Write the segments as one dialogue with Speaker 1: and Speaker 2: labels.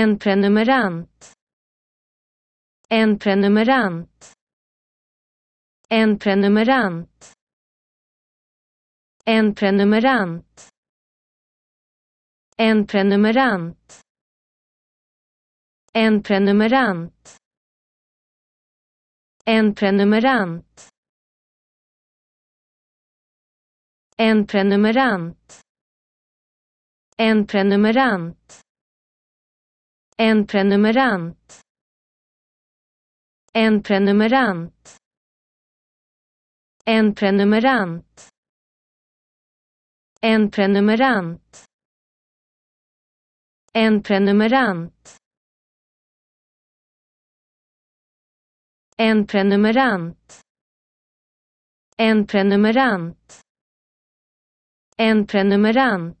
Speaker 1: En prenumerant. En prenumerant. En prenumerant. En prenumerant. En prenumerant. En prenumerant. En prenumerant. En prenumerant. En prenumerant. En prenumerant. En prenumerant. En prenumerant. En prenumerant. En prenumerant. En prenumerant. En prenumerant. En prenumerant.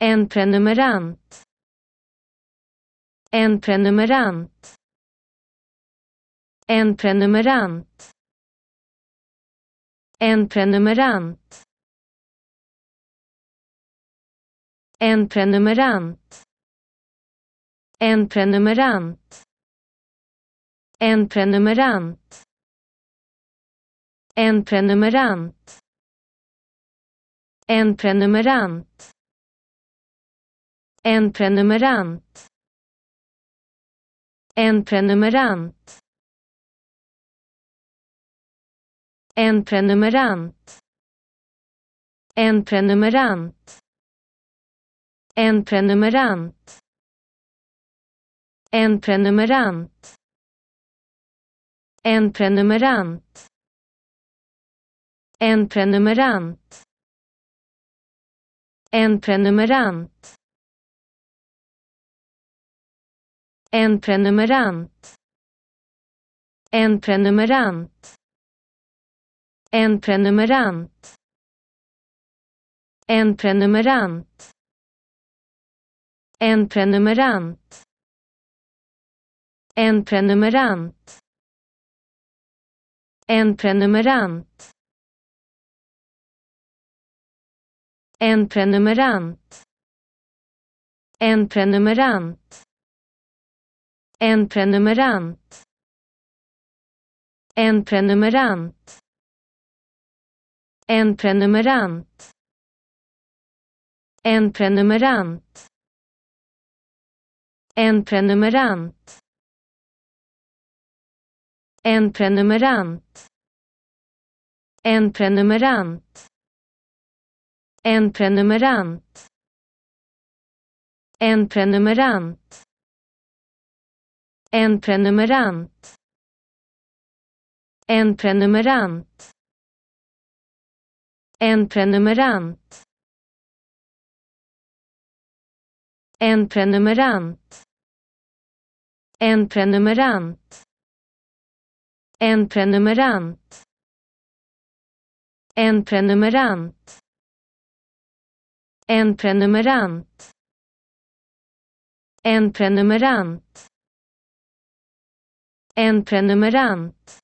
Speaker 1: En prenumerant. En prenumerant. En prenumerant. En prenumerant. En prenumerant. En prenumerant. En prenumerant. En prenumerant. En prenumerant. En prenumerant. En prenumerant. En prenumerant. En prenumerant. En prenumerant. En prenumerant. En prenumerant. En prenumerant. En prenumerant. En prenumerant. En prenumerant. En prenumerant. En prenumerant. En prenumerant. En prenumerant. En prenumerant. En prenumerant. En prenumerant. En prenumerant. En prenumerant. En prenumerant. En prenumerant. En prenumerant. En prenumerant. En prenumerant. En prenumerant. En prenumerant. En prenumerant. En prenumerant. En prenumerant. En prenumerant. En prenumerant. En prenumerant. En prenumerant. En prenumerant. En prenumerant. En prenumerant.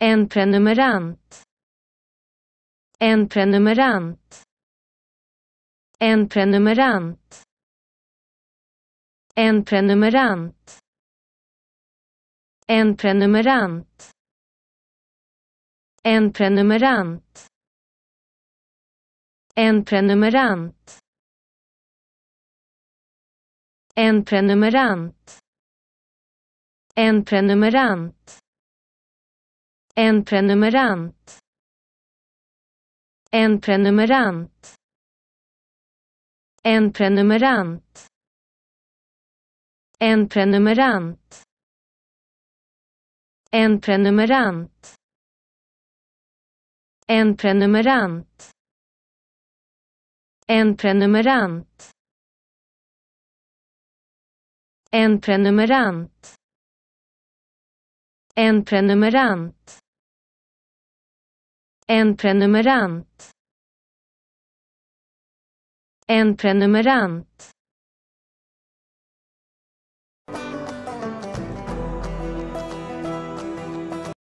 Speaker 1: En prenumerant. En prenumerant. En prenumerant. En prenumerant. En prenumerant. En prenumerant. En prenumerant. En prenumerant. En prenumerant. En prenumerant. En prenumerant. En prenumerant. En prenumerant. En prenumerant. En prenumerant. En prenumerant. En prenumerant. En prenumerant. En prenumerant. En prenumerant. En prenumerant.